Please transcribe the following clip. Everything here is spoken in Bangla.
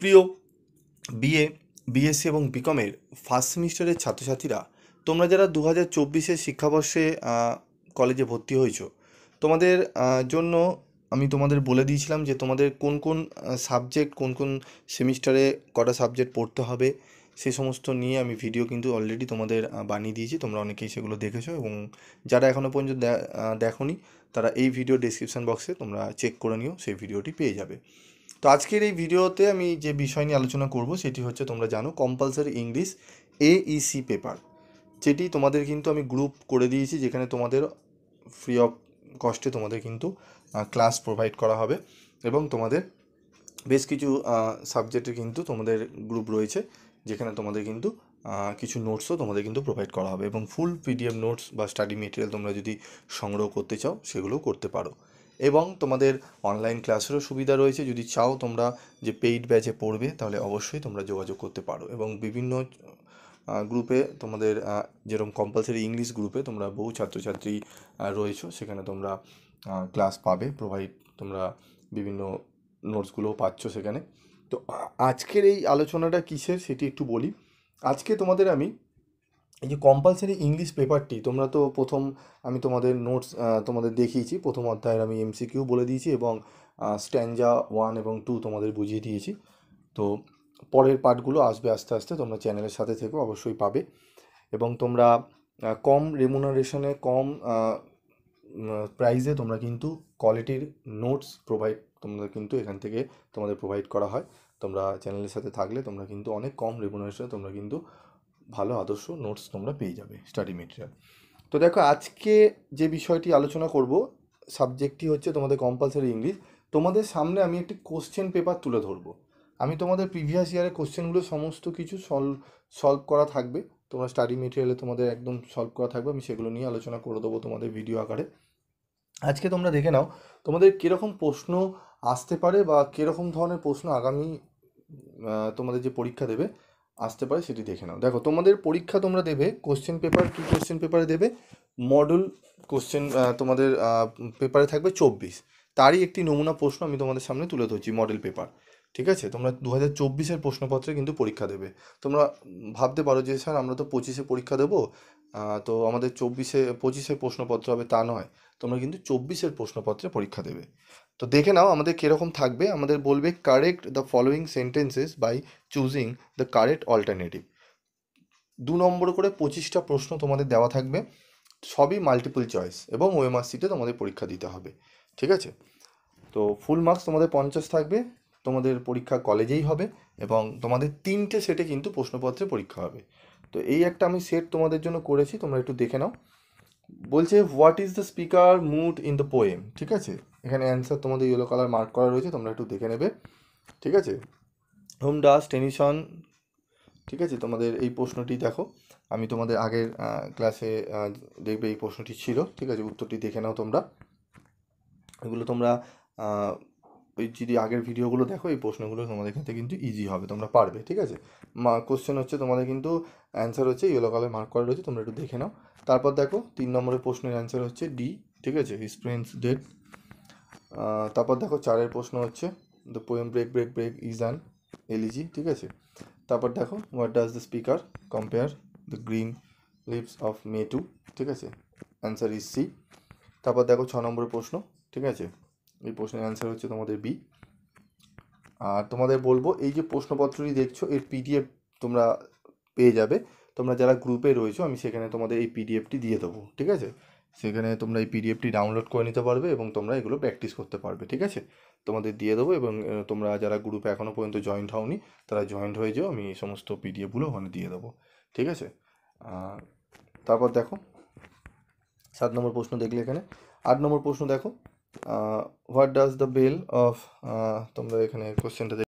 প্রিয় বিএ বিএসসি এবং বিকমের ফার্স্ট সেমিস্টারের ছাত্রছাত্রীরা তোমরা যারা দু হাজার চব্বিশের শিক্ষাবর্ষে কলেজে ভর্তি হয়েছো তোমাদের জন্য আমি তোমাদের বলে দিয়েছিলাম যে তোমাদের কোন কোন সাবজেক্ট কোন কোন সেমিস্টারে কটা সাবজেক্ট পড়তে হবে সে সমস্ত নিয়ে আমি ভিডিও কিন্তু অলরেডি তোমাদের বানিয়ে দিয়েছি তোমরা অনেকেই সেগুলো দেখেছো এবং যারা এখনও পর্যন্ত দেখোনি তারা এই ভিডিও ডিসক্রিপশান বক্সে তোমরা চেক করে নিও সেই ভিডিওটি পেয়ে যাবে তো আজকের এই ভিডিওতে আমি যে বিষয় নিয়ে আলোচনা করব সেটি হচ্ছে তোমরা জানো কম্পালসারি ইংলিশ এইসি পেপার যেটি তোমাদের কিন্তু আমি গ্রুপ করে দিয়েছি যেখানে তোমাদের ফ্রি অফ কস্টে তোমাদের কিন্তু ক্লাস প্রোভাইড করা হবে এবং তোমাদের বেশ কিছু সাবজেক্টে কিন্তু তোমাদের গ্রুপ রয়েছে যেখানে তোমাদের কিন্তু কিছু নোটসও তোমাদের কিন্তু প্রোভাইড করা হবে এবং ফুল পিডিএফ নোটস বা স্টাডি মেটেরিয়াল তোমরা যদি সংগ্রহ করতে চাও সেগুলো করতে পারো এবং তোমাদের অনলাইন ক্লাসেরও সুবিধা রয়েছে যদি চাও তোমরা যে পেইড ব্যাচে পড়বে তাহলে অবশ্যই তোমরা যোগাযোগ করতে পারো এবং বিভিন্ন গ্রুপে তোমাদের যেরকম কম্পালসারি ইংলিশ গ্রুপে তোমরা বহু ছাত্রছাত্রী রয়েছো সেখানে তোমরা ক্লাস পাবে প্রোভাইড তোমরা বিভিন্ন নোটসগুলোও পাচ্ছ সেখানে তো আজকের এই আলোচনাটা কিসের সেটি একটু বলি আজকে তোমাদের আমি এই যে কম্পালসারি ইংলিশ পেপারটি তোমরা তো প্রথম আমি তোমাদের নোটস তোমাদের দেখিয়েছি প্রথম অধ্যায়ের আমি এমসিকিউ বলে দিয়েছি এবং স্ট্যান্ডা ওয়ান এবং টু তোমাদের বুঝিয়ে দিয়েছি তো পরের পার্টগুলো আসবে আস্তে আস্তে তোমরা চ্যানেলের সাথে থেকেও অবশ্যই পাবে এবং তোমরা কম রেমুনারেশনে কম প্রাইসে তোমরা কিন্তু কোয়ালিটির নোটস প্রোভাইড তোমরা কিন্তু এখান থেকে তোমাদের প্রোভাইড করা হয় তোমরা চ্যানেলের সাথে থাকলে তোমরা কিন্তু অনেক কম রেমুনারেশনে তোমরা কিন্তু ভালো আদর্শ নোটস তোমরা পেয়ে যাবে স্টাডি মেটেরিয়াল তো দেখো আজকে যে বিষয়টি আলোচনা করব সাবজেক্টটি হচ্ছে তোমাদের কম্পালসারি ইংলিশ তোমাদের সামনে আমি একটি কোশ্চেন পেপার তুলে ধরবো আমি তোমাদের প্রিভিয়াস ইয়ারের কোশ্চেনগুলো সমস্ত কিছু সলভ সলভ করা থাকবে তোমরা স্টাডি মেটেরিয়ালে তোমাদের একদম সলভ করা থাকবে আমি সেগুলো নিয়ে আলোচনা করে দেবো তোমাদের ভিডিও আকারে আজকে তোমরা দেখে নাও তোমাদের কীরকম প্রশ্ন আসতে পারে বা কীরকম ধরনের প্রশ্ন আগামী তোমাদের যে পরীক্ষা দেবে আসতে পারে সেটি দেখে নাও দেখো তোমাদের পরীক্ষা তোমরা দেবে কোশ্চেন পেপার কী কোশ্চেন পেপারে দেবে মডেল কোশ্চেন তোমাদের পেপারে থাকবে চব্বিশ তারই একটি নমুনা প্রশ্ন আমি তোমাদের সামনে তুলে ধরছি মডেল পেপার ঠিক আছে তোমরা দু হাজার চব্বিশের প্রশ্নপত্রে কিন্তু পরীক্ষা দেবে তোমরা ভাবতে পারো যে স্যার আমরা তো পঁচিশে পরীক্ষা দেবো তো আমাদের চব্বিশে পঁচিশের প্রশ্নপত্র হবে তা নয় তোমরা কিন্তু চব্বিশের প্রশ্নপত্রে পরীক্ষা দেবে তো দেখে নাও আমাদের কীরকম থাকবে আমাদের বলবে correct the following sentences by choosing the correct alternative দু নম্বর করে পঁচিশটা প্রশ্ন তোমাদের দেওয়া থাকবে সবই মাল্টিপল চয়েস এবং ওএমআরসিতে তোমাদের পরীক্ষা দিতে হবে ঠিক আছে তো ফুল মার্কস তোমাদের পঞ্চাশ থাকবে তোমাদের পরীক্ষা কলেজেই হবে এবং তোমাদের তিনটে সেটে কিন্তু প্রশ্নপত্রে পরীক্ষা হবে তো এই একটা আমি সেট তোমাদের জন্য করেছি তোমরা একটু দেখে নাও বলছে what is the speaker mood in the poem ঠিক আছে এখানে অ্যান্সার তোমাদের ইয়েলো কালার মার্ক করা রয়েছে তোমরা একটু দেখে নেবে ঠিক আছে হোম ডাস টেনিশন ঠিক আছে তোমাদের এই প্রশ্নটি দেখো আমি তোমাদের আগের ক্লাসে দেখবে এই প্রশ্নটি ছিল ঠিক আছে উত্তরটি দেখে নাও তোমরা এগুলো তোমরা ওই যদি আগের ভিডিওগুলো দেখো এই প্রশ্নগুলো তোমাদের ক্ষেত্রে কিন্তু ইজি হবে তোমরা পারবে ঠিক আছে মা কোশ্চেন হচ্ছে তোমাদের কিন্তু অ্যান্সার হচ্ছে ইয়েলো কালার মার্ক করা রয়েছে তোমরা একটু দেখে নাও তারপর দেখো তিন নম্বরের প্রশ্নের অ্যান্সার হচ্ছে ডি ঠিক আছে স্প্রেন্স ডেট তারপর দেখো চারের প্রশ্ন হচ্ছে the poem break break break is an elegy ঠিক আছে তারপর দেখো what does the speaker compare the green lips of May to ঠিক আছে অ্যান্সার ইজ সি তারপর দেখো ছ নম্বরের প্রশ্ন ঠিক আছে এই প্রশ্নের অ্যান্সার হচ্ছে তোমাদের বি আর তোমাদের বলবো এই যে প্রশ্নপত্রটি দেখছো এর পিডিএফ তোমরা পেয়ে যাবে তোমরা যারা গ্রুপে রয়েছো আমি সেখানে তোমাদের এই পিডিএফটি দিয়ে দেবো ঠিক আছে সেখানে তোমরা এই পিডিএফটি ডাউনলোড করে নিতে পারবে এবং তোমরা এগুলো প্র্যাকটিস করতে পারবে ঠিক আছে তোমাদের দিয়ে দেবো এবং তোমরা যারা গ্রুপে এখনও পর্যন্ত জয়েন্ট হওনি তারা জয়েন্ট হয়ে যেও আমি এই সমস্ত পিডিএফগুলো ওখানে দিয়ে দেবো ঠিক আছে তারপর দেখো সাত নম্বর প্রশ্ন দেখলে এখানে আট নম্বর প্রশ্ন দেখো what does the bill of তোমরা এখানে কোশ্চেনটা